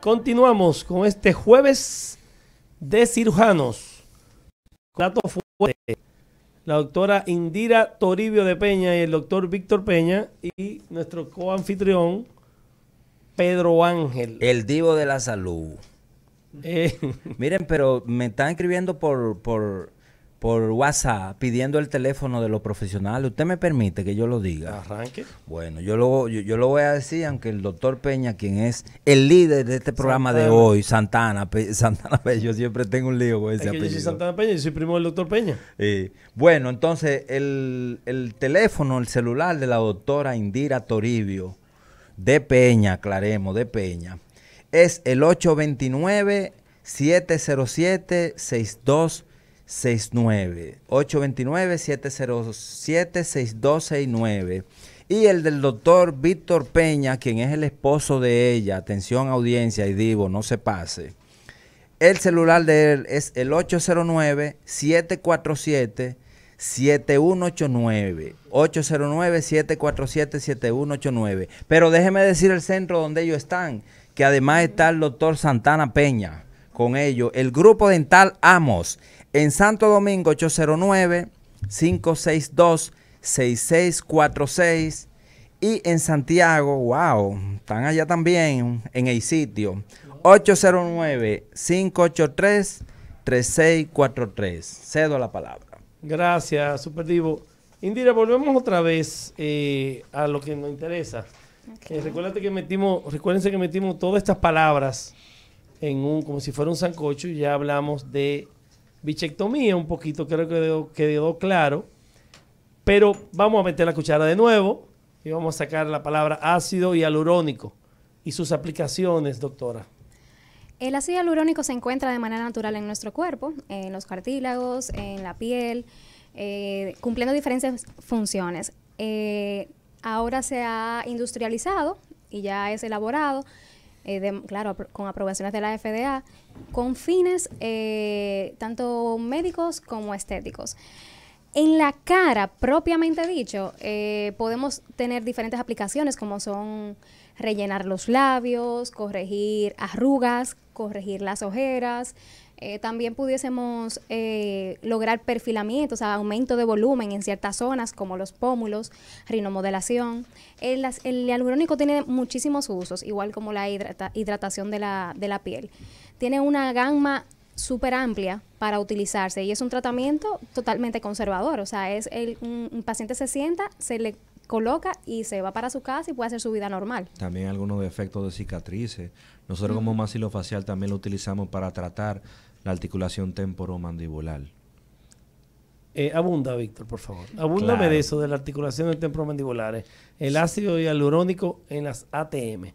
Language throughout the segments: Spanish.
Continuamos con este jueves de cirujanos. plato fuerte. La doctora Indira Toribio de Peña y el doctor Víctor Peña y nuestro coanfitrión Pedro Ángel. El divo de la salud. Eh. Miren, pero me están escribiendo por, por por WhatsApp pidiendo el teléfono de los profesionales. ¿Usted me permite que yo lo diga? Arranque. Bueno, yo lo, yo, lo voy a decir, aunque el doctor Peña, quien es el líder de este programa de hoy, Santana, Santana Peña, yo siempre tengo un lío con ese es Yo soy Santana Peña, yo soy primo del doctor Peña. bueno, entonces el, el teléfono, el celular de la doctora Indira Toribio, de Peña, aclaremos, de Peña, es el 829 707 62 829-707-6269. Y el del doctor Víctor Peña, quien es el esposo de ella. Atención audiencia y digo, no se pase. El celular de él es el 809-747-7189. 809-747-7189. Pero déjeme decir el centro donde ellos están, que además está el doctor Santana Peña con ellos, el grupo dental Amos en Santo Domingo 809-562-6646. Y en Santiago, wow, están allá también en el sitio. 809-583-3643. Cedo la palabra. Gracias, Superdivo. Indira, volvemos otra vez eh, a lo que nos interesa. Eh, que metimos, recuérdense que metimos todas estas palabras en un, como si fuera un sancocho, y ya hablamos de bichectomía, un poquito creo que quedó, claro. Pero vamos a meter la cuchara de nuevo y vamos a sacar la palabra ácido hialurónico y sus aplicaciones, doctora. El ácido hialurónico se encuentra de manera natural en nuestro cuerpo, en los cartílagos, en la piel, eh, cumpliendo diferentes funciones. Eh, ahora se ha industrializado y ya es elaborado eh, claro, con aprobaciones de la FDA, con fines eh, tanto médicos como estéticos. En la cara, propiamente dicho, eh, podemos tener diferentes aplicaciones como son rellenar los labios, corregir arrugas, corregir las ojeras, eh, también pudiésemos eh, lograr perfilamientos, o sea, aumento de volumen en ciertas zonas como los pómulos, rinomodelación. Eh, el, el tiene muchísimos usos, igual como la hidratación de la, piel. Tiene una gama súper amplia para utilizarse y es un tratamiento totalmente conservador, o sea, es el, un, paciente se sienta, se le coloca y se va para su casa y puede hacer su vida normal. También algunos efectos de cicatrices. Nosotros como masilofacial también lo utilizamos para tratar la articulación temporomandibular. Eh, abunda, Víctor, por favor. Abúndame de eso, de la articulación temporomandibular, temporomandibulares. Eh, el ácido hialurónico en las ATM.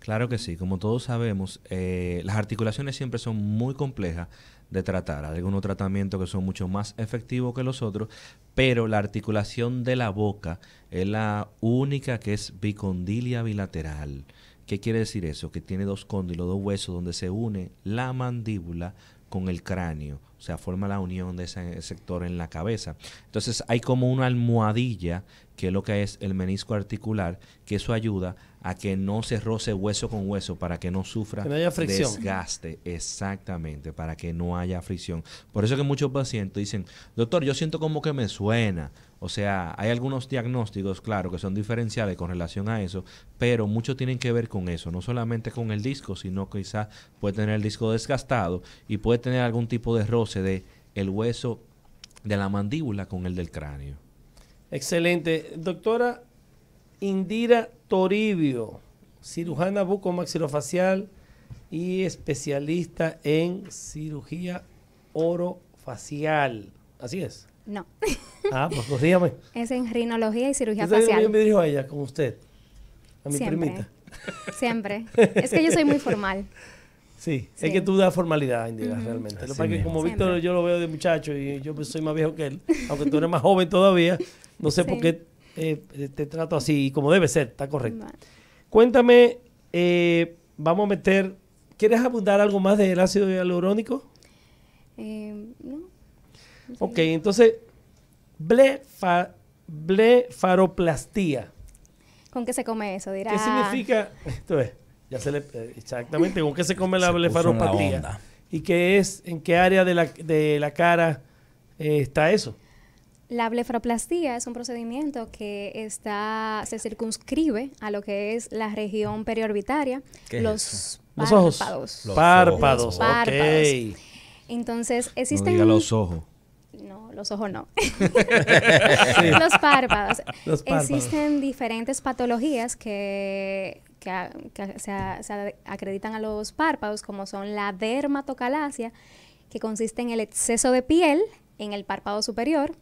Claro que sí. Como todos sabemos, eh, las articulaciones siempre son muy complejas de tratar. Hay algunos tratamientos que son mucho más efectivos que los otros, pero la articulación de la boca es la única que es bicondilia bilateral. ¿Qué quiere decir eso? Que tiene dos cóndilos, dos huesos donde se une la mandíbula con el cráneo, o sea, forma la unión de ese sector en la cabeza. Entonces hay como una almohadilla, que es lo que es el menisco articular, que eso ayuda a que no se roce hueso con hueso para que no sufra desgaste, exactamente, para que no haya fricción. Por eso que muchos pacientes dicen, doctor, yo siento como que me suena, o sea, hay algunos diagnósticos, claro, que son diferenciales con relación a eso, pero muchos tienen que ver con eso, no solamente con el disco, sino quizás puede tener el disco desgastado y puede tener algún tipo de roce de el hueso de la mandíbula con el del cráneo. Excelente. Doctora Indira Toribio, cirujana bucomaxilofacial y especialista en cirugía orofacial. Así es. No. Ah, pues, pues Es en rinología y cirugía facial. Yo me dirijo ella, como usted. A mi primita. Siempre. Es que yo soy muy formal. Sí, es que tú das formalidad, Indira, realmente. lo que como Víctor yo lo veo de muchacho y yo pues, soy más viejo que él, aunque tú eres más joven todavía, no sé por qué eh, te trato así, Y como debe ser, está correcto. Cuéntame, eh, vamos a meter, ¿quieres abundar algo más del ácido hialurónico? Eh, no, Okay, Ok, entonces, blefaroplastía. ¿Con qué se come eso? Dirá. ¿Qué significa? Esto es, ya se le, eh, exactamente, ¿con qué se come la blefaroplastía? ¿Y qué es, en qué área de la, de la cara eh, está eso? La blefaroplastía es un procedimiento que está, se circunscribe a lo que es la región periorbitaria, los, los ojos. párpados. Los párpados. Okay. Entonces, existen. No diga los ojos no, los ojos no. los, párpados. Existen diferentes patologías que, se, acreditan a los párpados, como son la dermatocalacia, que consiste en el exceso de piel en el párpado superior,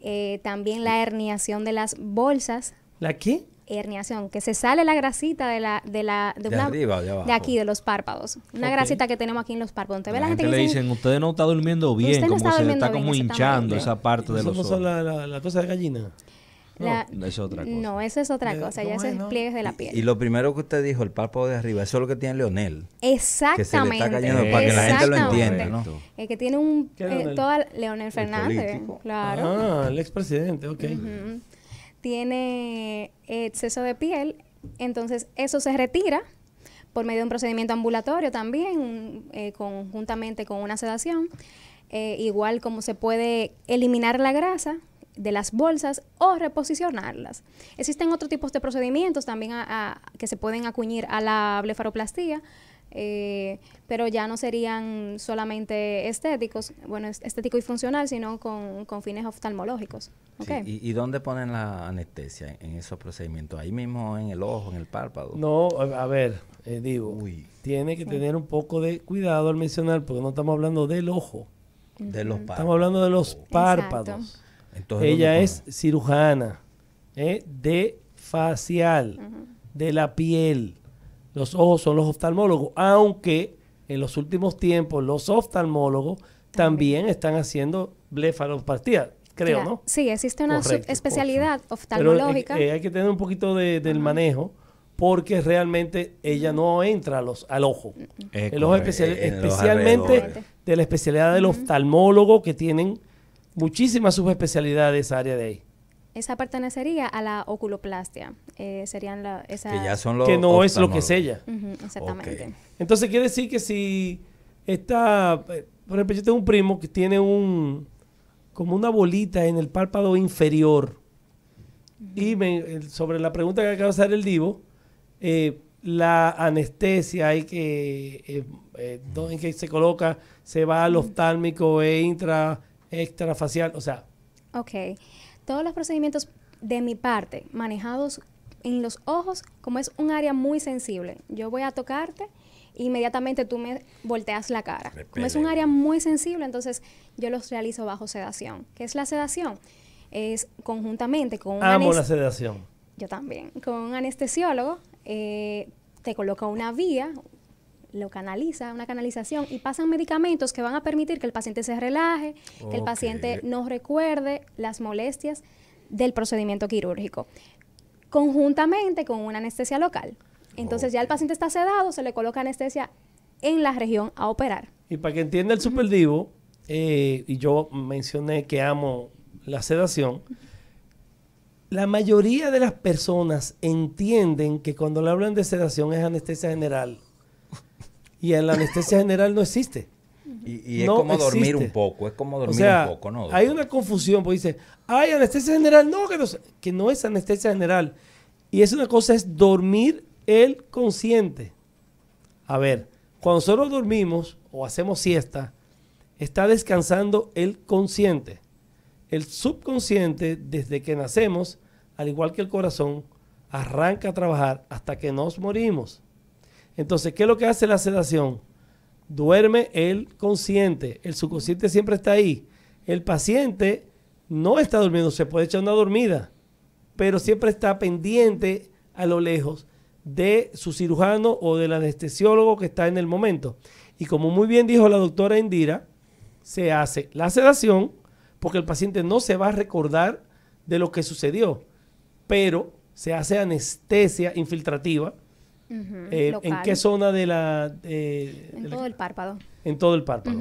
eh, también la herniación de las bolsas. ¿La qué? herniación, que se sale la grasita de la de la de, de, aquí de los párpados, una grasita que tenemos aquí en los párpados. la, la, gente, le dicen, usted no está durmiendo bien, como se le está como hinchando esa parte de los ojos. La, la, la cosa de gallina. no, eso es otra cosa. No, eso es otra cosa. Ya pliegues de la piel. Y, lo primero que usted dijo, el párpado de arriba, eso es lo que tiene Leonel. Exactamente. Que está cayendo para que la gente lo entienda, ¿no? que tiene un... Eh, Leonel Fernández. Claro. Ah, el expresidente, ok tiene exceso de piel, entonces eso se retira por medio de un procedimiento ambulatorio también, eh, conjuntamente con una sedación, eh, igual como se puede eliminar la grasa de las bolsas o reposicionarlas. Existen otros tipos de procedimientos también que se pueden acuñir a la blefaroplastía, eh, pero ya no serían solamente estéticos, bueno, estético y funcional, sino con, fines oftalmológicos. ¿Y, dónde ponen la anestesia en esos procedimientos? ¿Ahí mismo en el ojo, en el párpado? No, a ver, eh, digo, tiene que tener un poco de cuidado al mencionar, porque no estamos hablando del ojo. De los párpados. Estamos hablando de los párpados. Entonces, Ella es cirujana eh, de facial, de la piel los ojos son los oftalmólogos, aunque en los últimos tiempos los oftalmólogos también, están haciendo blefaroplastia, creo, ¿no? Sí, existe una especialidad eh, oftalmológica. Eh, hay que tener un poquito del manejo porque realmente ella no entra los, al ojo. Mm, mm. el ojo especial, especialmente de la especialidad del oftalmólogo que tienen muchísimas subespecialidades área de ahí. Esa pertenecería a la oculoplastia. Eh, serían la, esas... Que, son que no es lo que es ella. exactamente. Entonces quiere decir que si está, eh, por ejemplo, yo tengo un primo que tiene un, como una bolita en el párpado inferior. Y sobre la pregunta que acaba de hacer el divo, eh, la anestesia hay que eh, en que se coloca se va al oftálmico e intra extrafacial o sea ok todos los procedimientos de mi parte manejados en los ojos, como es un área muy sensible, yo voy a tocarte inmediatamente tú me volteas la cara. Como es un área muy sensible, entonces yo los realizo bajo sedación. ¿Qué es la sedación? Es conjuntamente con un Amo la sedación. Yo también. Con un anestesiólogo eh, te coloca una vía, lo canaliza, una canalización, y pasan medicamentos que van a permitir que el paciente se relaje, que el paciente no recuerde las molestias del procedimiento quirúrgico conjuntamente con una anestesia local. Entonces ya el paciente está sedado, se le coloca anestesia en la región a operar. Y para que entienda el superdivo, eh, y yo mencioné que amo la sedación, la mayoría de las personas entienden que cuando le hablan de sedación es anestesia general. Y en la anestesia general no existe. Y, es como dormir un poco, es como dormir un poco, ¿no? Hay una confusión, porque dice, hay anestesia general, no, que no es anestesia general. Y es una cosa es dormir el consciente. A ver, cuando nosotros dormimos o hacemos siesta, está descansando el consciente. El subconsciente, desde que nacemos, al igual que el corazón, arranca a trabajar hasta que nos morimos. Entonces, ¿qué es lo que hace la sedación? Duerme el consciente. El subconsciente siempre está ahí. El paciente no está durmiendo, se puede echar una dormida pero siempre está pendiente a lo lejos de su cirujano o del anestesiólogo que está en el momento. Y como muy bien dijo la doctora Indira, se hace la sedación porque el paciente no se va a recordar de lo que sucedió, pero se hace anestesia infiltrativa. Eh, ¿En qué zona de la... en todo el párpado. En todo el párpado.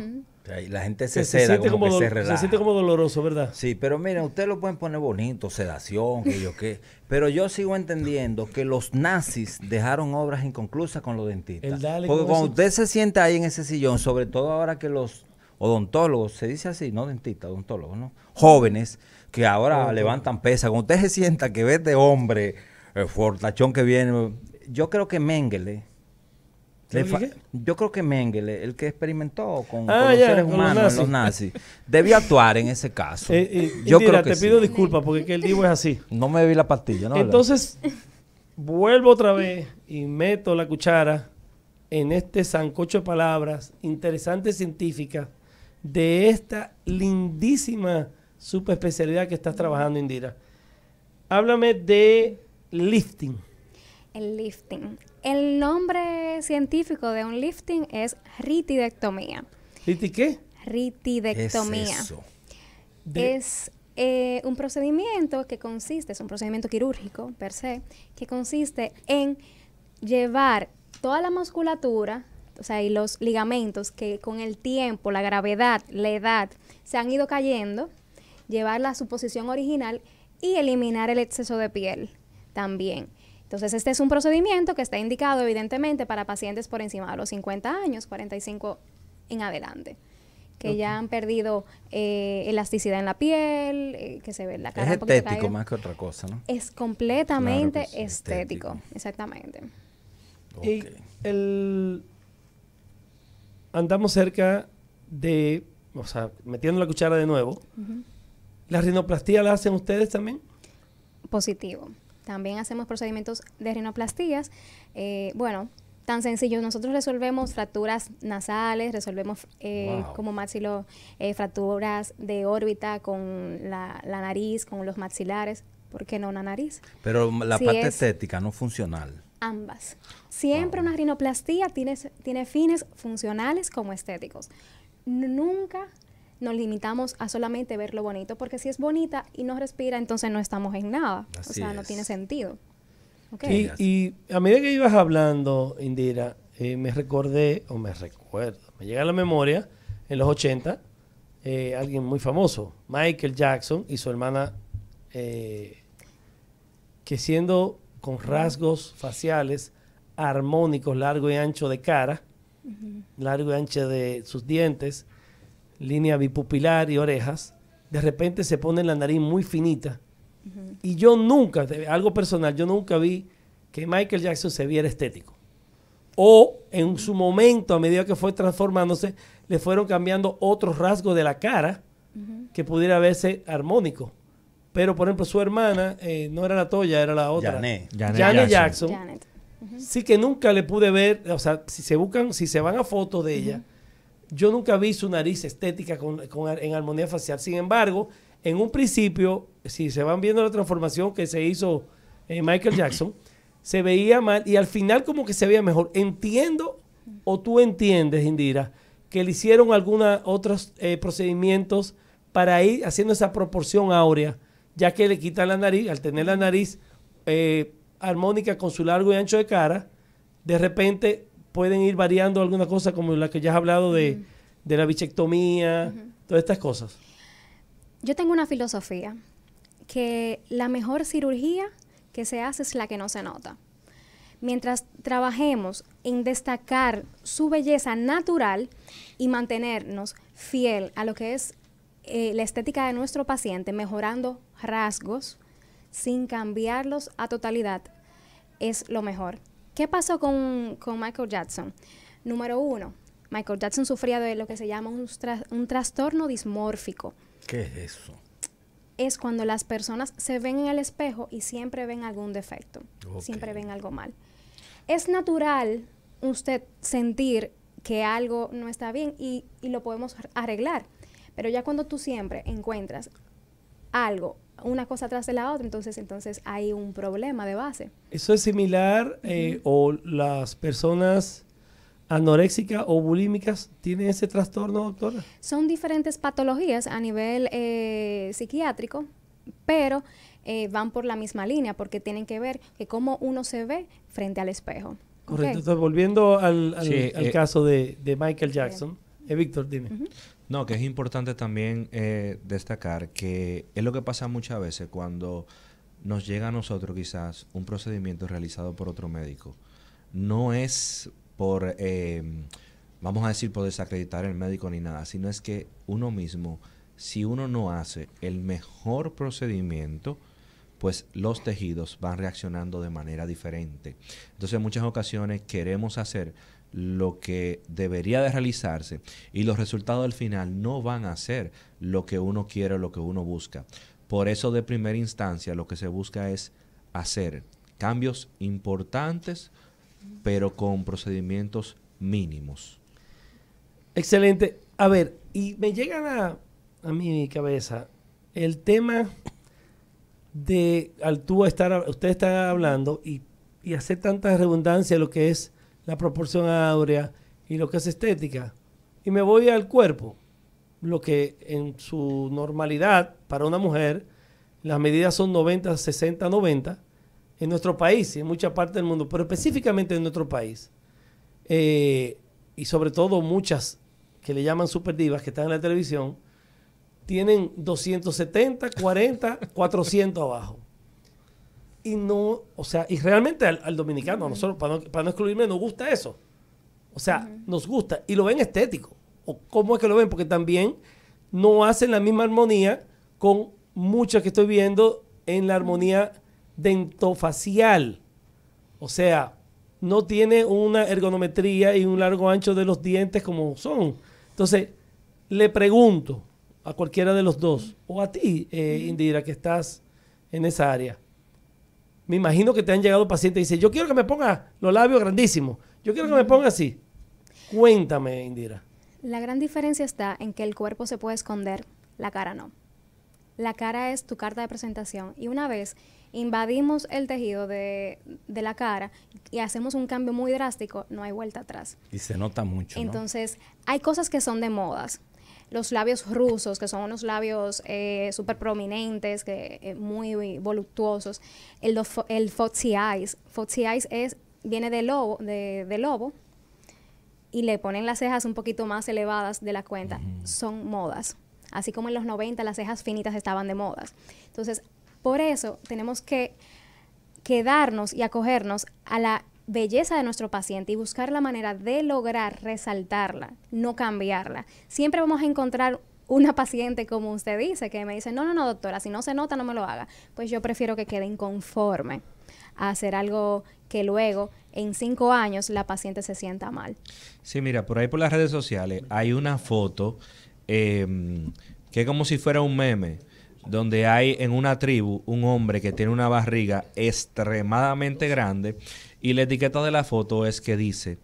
La gente se, seda, se siente como, se siente como doloroso, ¿verdad? Sí, pero miren, ustedes lo pueden poner bonito, sedación, que yo qué. Pero yo sigo entendiendo que los nazis dejaron obras inconclusas con los dentistas. Porque cuando usted se sienta ahí en ese sillón, sobre todo ahora que los odontólogos, se dice así, no dentistas, odontólogos, ¿no? Jóvenes que ahora levantan pesa. Cuando usted se sienta que ve de este hombre, el eh, fortachón que viene, yo creo que Mengele yo creo que Mengele, el que experimentó con, ah, los seres humanos, los nazis. los debió actuar en ese caso. Eh, eh, yo creo te pido disculpas porque que el libro es así. No me vi la pastilla, ¿no? Entonces, vuelvo otra vez y meto la cuchara en este zancocho de palabras interesantes científicas de esta lindísima especialidad que estás trabajando, Indira. Háblame de lifting. El lifting el nombre científico de un lifting es ritidectomía. ¿Riti qué? Ritidectomía. es, es eh, un procedimiento que consiste, es un procedimiento quirúrgico per se, que consiste en llevar toda la musculatura, o sea, y los ligamentos que con el tiempo, la gravedad, la edad, se han ido cayendo, llevarla a su posición original y eliminar el exceso de piel también. Entonces, este es un procedimiento que está indicado evidentemente para pacientes por encima de los 50 años, 45 en adelante que ya han perdido eh, elasticidad en la piel, eh, que se ve la cara. Es estético más que otra cosa, ¿no? Es completamente estético, exactamente. Y andamos cerca de, o sea, metiendo la cuchara de nuevo, ¿la rinoplastía la hacen ustedes también? Positivo. También hacemos procedimientos de rinoplastías. Eh, bueno, tan sencillo, nosotros resolvemos fracturas nasales, resolvemos eh, como maxilo eh, fracturas de órbita con la, nariz, con los maxilares. ¿Por qué no una nariz? Pero la parte estética, no funcional. Ambas. Siempre una rinoplastía tiene, tiene fines funcionales como estéticos. Nunca nos limitamos a solamente ver lo bonito, porque si es bonita y no respira, entonces no estamos en nada. o sea, no tiene sentido. Okay. Y, a medida que ibas hablando, Indira, eh, me recordé, o me recuerdo, me llega a la memoria, en los 80, eh, alguien muy famoso, Michael Jackson y su hermana, eh, que siendo con rasgos faciales armónicos, largo y ancho de cara, largo y ancho de sus dientes, línea bipupilar y orejas, de repente se pone la nariz muy finita. Y yo nunca, algo personal, yo nunca vi que Michael Jackson se viera estético. O en su momento, a medida que fue transformándose, le fueron cambiando otros rasgos de la cara que pudiera verse armónico. Pero, por ejemplo, su hermana eh, no era la Toya, era la otra. Janet, Janet, Jackson. Sí que nunca le pude ver, o sea, si se buscan, si se van a fotos de ella, yo nunca vi su nariz estética en armonía facial. Sin embargo, en un principio, si se van viendo la transformación que se hizo en eh, Michael Jackson, se veía mal y al final como que se veía mejor. Entiendo o tú entiendes, Indira, que le hicieron algunos otros eh, procedimientos para ir haciendo esa proporción áurea, ya que le quitan la nariz, al tener la nariz eh, armónica con su largo y ancho de cara, de repente pueden ir variando alguna cosa como la que ya has hablado de, la bichectomía, todas estas cosas? Yo tengo una filosofía que la mejor cirugía que se hace es la que no se nota. Mientras trabajemos en destacar su belleza natural y mantenernos fiel a lo que es eh, la estética de nuestro paciente, mejorando rasgos sin cambiarlos a totalidad, es lo mejor. ¿Qué pasó con, Michael Jackson? Número uno, Michael Jackson sufría de lo que se llama un, trastorno dismórfico. ¿Qué es eso? Es cuando las personas se ven en el espejo y siempre ven algún defecto, siempre ven algo mal. Es natural usted sentir que algo no está bien y, y lo podemos arreglar, pero ya cuando tú siempre encuentras algo una cosa atrás de la otra, entonces, entonces hay un problema de base. Eso es similar eh, o las personas anoréxicas o bulímicas tienen ese trastorno, doctora. Son diferentes patologías a nivel eh, psiquiátrico, pero eh, van por la misma línea porque tienen que ver que cómo uno se ve frente al espejo. Correcto. Entonces, volviendo al, caso de, Michael Jackson, Víctor, dime. No, que es importante también eh, destacar que es lo que pasa muchas veces cuando nos llega a nosotros quizás un procedimiento realizado por otro médico. No es por, em, vamos a decir, por desacreditar el médico ni nada, sino es que uno mismo, si uno no hace el mejor procedimiento, pues los tejidos van reaccionando de manera diferente. Entonces en muchas ocasiones queremos hacer lo que debería de realizarse y los resultados al final no van a ser lo que uno quiere o lo que uno busca. Por eso de primera instancia lo que se busca es hacer cambios importantes pero con procedimientos mínimos. Excelente. A ver, y me llega a, mi cabeza el tema de al tú estar, usted está hablando y, y hacer tanta redundancia lo que es la proporción áurea y lo que es estética. Y me voy al cuerpo, lo que en su normalidad para una mujer, las medidas son 90, 60, 90 en nuestro país y en mucha parte del mundo, pero específicamente en nuestro país. Eh, y sobre todo muchas que le llaman superdivas que están en la televisión, tienen 270, 40, 400 abajo. Y no, o sea, y realmente al, dominicano, a nosotros, para no, excluirme, nos gusta eso. O sea, nos gusta. Y lo ven estético. ¿O cómo es que lo ven? Porque también no hacen la misma armonía con muchas que estoy viendo en la armonía dentofacial. O sea, no tiene una ergonometría y un largo ancho de los dientes como son. Entonces, le pregunto a cualquiera de los dos, o a ti, eh, Indira, que estás en esa área, me imagino que te han llegado pacientes y dicen, yo quiero que me ponga los labios grandísimos, yo quiero que me ponga así. Cuéntame, Indira. La gran diferencia está en que el cuerpo se puede esconder, la cara no. La cara es tu carta de presentación y una vez invadimos el tejido de, la cara y hacemos un cambio muy drástico, no hay vuelta atrás. Y se nota mucho. Entonces, hay cosas que son de modas los labios rusos, que son unos labios eh, súper prominentes, que, eh, muy, voluptuosos. El, el Foxy Eyes. Foxy Eyes es, viene de lobo, de, lobo, y le ponen las cejas un poquito más elevadas de la cuenta. Son modas. Así como en los 90 las cejas finitas estaban de modas. Entonces, por eso tenemos que quedarnos y acogernos a la belleza de nuestro paciente y buscar la manera de lograr resaltarla, no cambiarla. Siempre vamos a encontrar una paciente, como usted dice, que me dice, no, no, no, doctora, si no se nota, no me lo haga. Pues yo prefiero que quede inconforme a hacer algo que luego, en cinco años, la paciente se sienta mal. Sí, mira, por ahí por las redes sociales hay una foto em, que es como si fuera un meme, donde hay en una tribu un hombre que tiene una barriga extremadamente grande y la etiqueta de la foto es que dice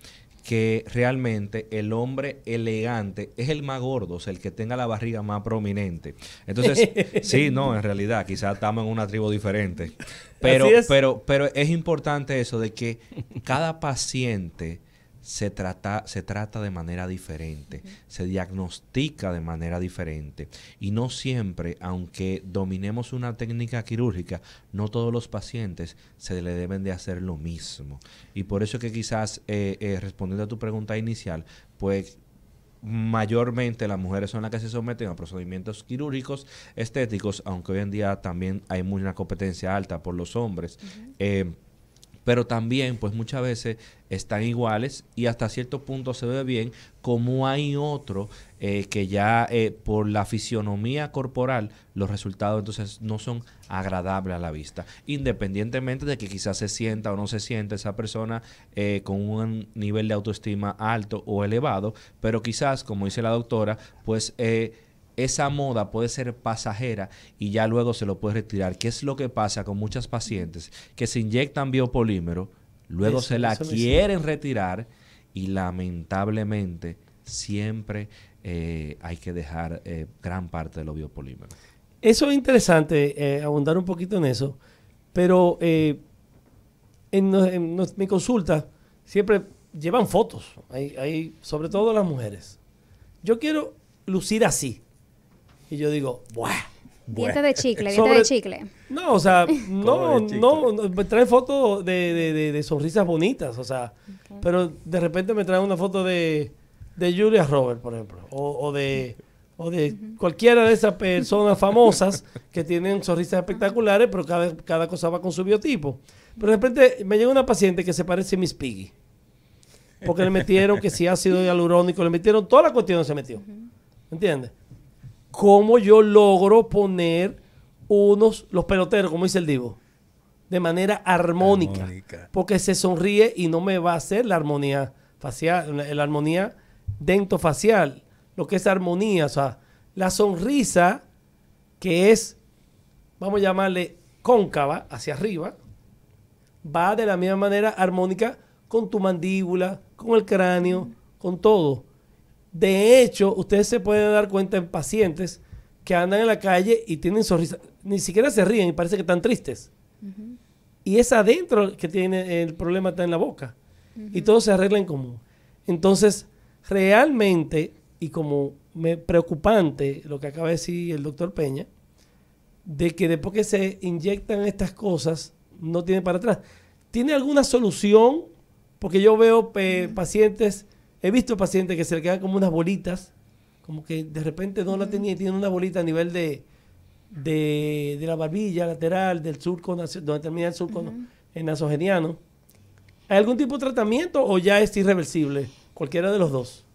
que realmente el hombre elegante es el más gordo, es el que tenga la barriga más prominente. Entonces, sí, no, en realidad, quizás estamos en una tribu diferente. Pero, pero, pero es importante eso de que cada paciente se trata, se trata de manera diferente, se diagnostica de manera diferente. Y no siempre, aunque dominemos una técnica quirúrgica, no todos los pacientes se le deben de hacer lo mismo. Y por eso que quizás, eh, eh, respondiendo a tu pregunta inicial, pues mayormente las mujeres son las que se someten a procedimientos quirúrgicos estéticos, aunque hoy en día también hay una competencia alta por los hombres pero también pues muchas veces están iguales y hasta cierto punto se ve bien como hay otro eh, que ya eh, por la fisionomía corporal los resultados entonces no son agradables a la vista, independientemente de que quizás se sienta o no se sienta esa persona eh, con un nivel de autoestima alto o elevado, pero quizás como dice la doctora pues esa moda puede ser pasajera y ya luego se lo puede retirar. ¿Qué es lo que pasa con muchas pacientes que se inyectan biopolímero, luego se la quieren retirar y lamentablemente siempre eh, hay que dejar eh, gran parte de los biopolímeros? Eso es interesante, eh, abundar un poquito en eso, pero en, mi consulta siempre llevan fotos, hay, sobre todo las mujeres. Yo quiero lucir así. Y yo digo, ¡buah! Diente de chicle, diente de chicle. No, o sea, no, no, no, trae fotos de, sonrisas bonitas, o sea, pero de repente me trae una foto de, de Julia Roberts, por ejemplo, o, de, o de cualquiera de esas personas famosas que tienen sonrisas espectaculares, pero cada, cada cosa va con su biotipo. Pero de repente me llega una paciente que se parece a Miss Piggy, porque le metieron que si ácido hialurónico, le metieron toda la cuestión se metió, ¿entiendes? cómo yo logro poner unos, los peloteros, como dice el Divo, de manera armónica, Porque se sonríe y no me va a hacer la armonía facial, la, la armonía dentofacial, lo que es armonía, o sea, la sonrisa que es, vamos a llamarle, cóncava hacia arriba, va de la misma manera armónica con tu mandíbula, con el cráneo, con todo. De hecho, ustedes se pueden dar cuenta en pacientes que andan en la calle y tienen sonrisa, ni siquiera se ríen y parece que están tristes. Y es adentro que tiene el problema, está en la boca. Y todo se arregla en común. Entonces, realmente, y como me preocupante lo que acaba de decir el doctor Peña, de que después que se inyectan estas cosas, no tiene para atrás. ¿Tiene alguna solución? Porque yo veo eh, mm. pacientes He visto pacientes que se le quedan como unas bolitas, como que de repente no la tenía y tiene una bolita a nivel de, de, la barbilla lateral, del surco, donde termina el surco en nasogeniano. ¿Hay algún tipo de tratamiento o ya es irreversible? Cualquiera de los dos.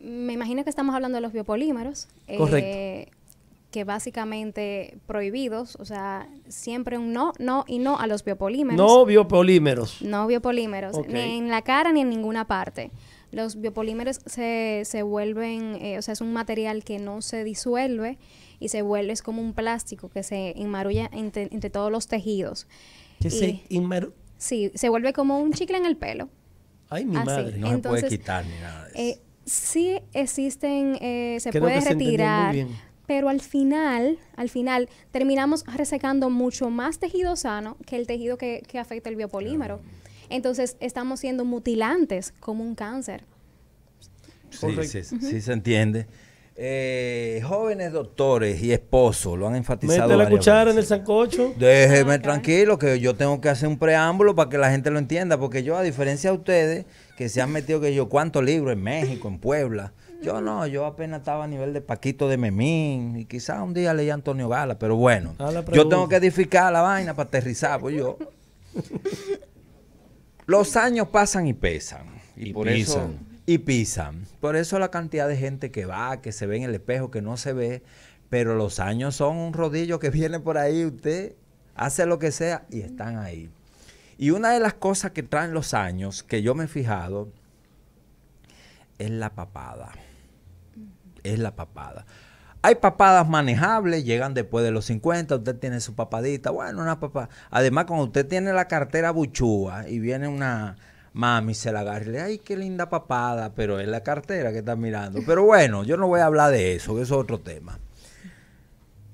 Me imagino que estamos hablando de los biopolímeros. Eh, que básicamente prohibidos, o sea, siempre un no, no y no a los biopolímeros. No biopolímeros. No biopolímeros, ni en la cara ni en ninguna parte. Los biopolímeros se, se vuelven, eh, o sea, es un material que no se disuelve y se vuelve, es como un plástico que se enmarulla entre, todos los tejidos. ¿Que se Sí, se vuelve como un chicle en el pelo. Ay, mi madre, no se puede quitar ni nada. Eh, sí existen, eh, se puede retirar. pero al final, al final, terminamos resecando mucho más tejido sano que el tejido que, afecta el biopolímero. Entonces estamos siendo mutilantes como un cáncer. Sí, sí, sí, se entiende. Eh, jóvenes doctores y esposos lo han enfatizado. Mete la cuchara en el sancocho. Déjeme tranquilo que yo tengo que hacer un preámbulo para que la gente lo entienda, porque yo a diferencia de ustedes que se han metido que yo cuántos libros en México, en Puebla. Yo no, yo apenas estaba a nivel de Paquito de Memín y quizás un día leía Antonio Gala, pero bueno, ah, yo tengo que edificar la vaina para aterrizar, pues yo Los años pasan y pesan. Y, pisan. y pisan. Por eso la cantidad de gente que va, que se ve en el espejo, que no se ve, pero los años son un rodillo que viene por ahí, usted hace lo que sea y están ahí. Y una de las cosas que traen los años, que yo me he fijado, es la papada. Es la papada. Hay papadas manejables, llegan después de los 50, usted tiene su papadita, bueno, una papá. Además, cuando usted tiene la cartera buchúa y viene una mami, se la agarra y le, ay, qué linda papada, pero es la cartera que está mirando. Pero bueno, yo no voy a hablar de eso, que es otro tema.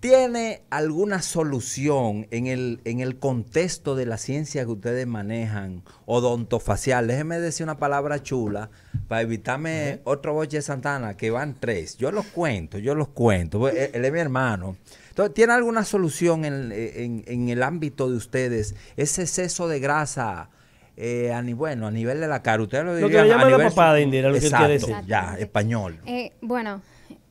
¿Tiene alguna solución en el, contexto de la ciencia que ustedes manejan, odontofacial? Déjeme decir una palabra chula para evitarme otro boche de Santana, que van tres. Yo los cuento, yo los cuento. Pues, él, es mi hermano. Entonces, ¿tiene alguna solución en, el ámbito de ustedes? Ese exceso de grasa, eh, a bueno, a nivel de la cara, ustedes lo diría. Lo que la papada, Indira, lo Ya, español. Eh, bueno,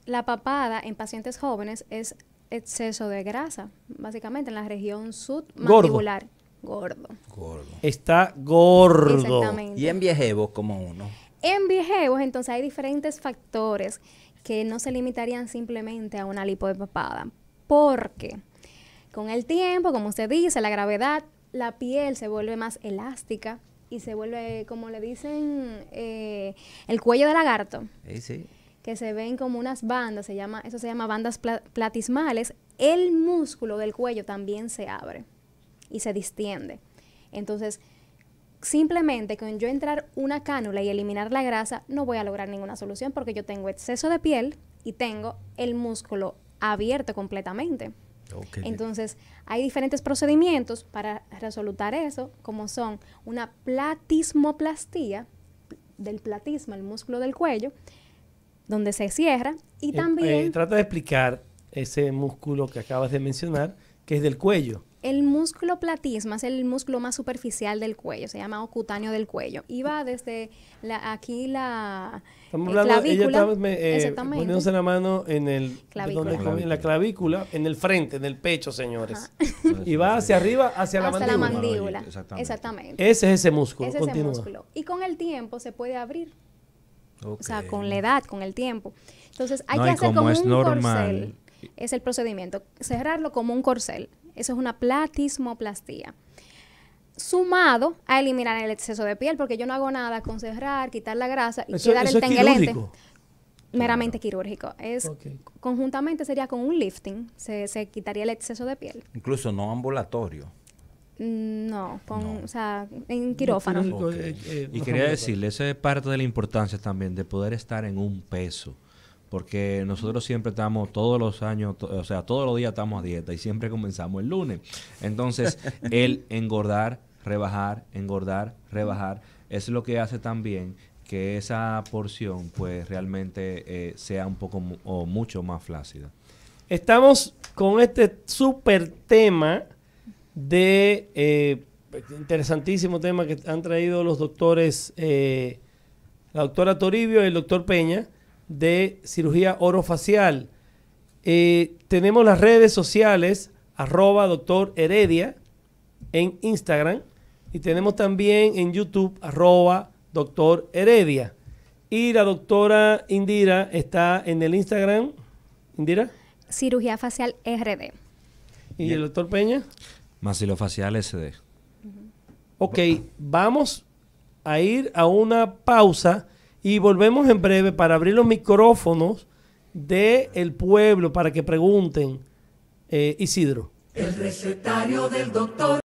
la papada en pacientes jóvenes es exceso de grasa, básicamente en la región submandibular. Gordo. Gordo. Está gordo. Exactamente. Y en viejevos como uno. En viejevos, entonces hay diferentes factores que no se limitarían simplemente a una papada. porque con el tiempo, como usted dice, la gravedad, la piel se vuelve más elástica y se vuelve, como le dicen, eh, el cuello de lagarto. Sí, sí que se ven como unas bandas, se llama, eso se llama bandas platismales, el músculo del cuello también se abre y se distiende. Entonces, simplemente con yo entrar una cánula y eliminar la grasa, no voy a lograr ninguna solución porque yo tengo exceso de piel y tengo el músculo abierto completamente. Entonces, hay diferentes procedimientos para resolutar eso, como son una platismoplastía del platismo, el músculo del cuello, donde se cierra y eh, también... Eh, trata de explicar ese músculo que acabas de mencionar, que es del cuello. El músculo platisma es el músculo más superficial del cuello, se llama ocutáneo del cuello. Y va desde la, aquí la Estamos eh, hablando, clavícula. la mano en, el, en la clavícula, en el frente, en el pecho, señores. y va hacia arriba, hacia, la mandíbula. la mandíbula. Exactamente. Ese es ese músculo. Ese es ese músculo. Y con el tiempo se puede abrir o sea, con la edad, con el tiempo. Entonces, hay que hacer como, es un normal. Es el procedimiento. Cerrarlo como un corcel. Eso es una platismoplastía. Sumado a eliminar el exceso de piel, porque yo no hago nada con cerrar, quitar la grasa y quedar el tenguelente Meramente quirúrgico. Es conjuntamente sería con un lifting, se quitaría el exceso de piel. Incluso no ambulatorio. Mm, no, o sea, en quirófano. Eh, eh, y quería decirle, eso es parte de la importancia también de poder estar en un peso porque nosotros siempre estamos todos los años, o sea, todos los días estamos a dieta y siempre comenzamos el lunes. Entonces, el engordar, rebajar, engordar, rebajar, es lo que hace también que esa porción pues realmente eh, sea un poco o mucho más flácida. Estamos con este súper tema de eh, interesantísimo tema que han traído los doctores, eh, la doctora Toribio y el doctor Peña, de cirugía orofacial. Eh, tenemos las redes sociales, arroba doctor Heredia en Instagram y tenemos también en YouTube, arroba doctor Heredia. Y la doctora Indira está en el Instagram. Indira. Cirugía facial RD. ¿Y el doctor Peña? Masilofacial SD. Ok, vamos a ir a una pausa y volvemos en breve para abrir los micrófonos del el pueblo para que pregunten. Eh, Isidro. El recetario del doctor.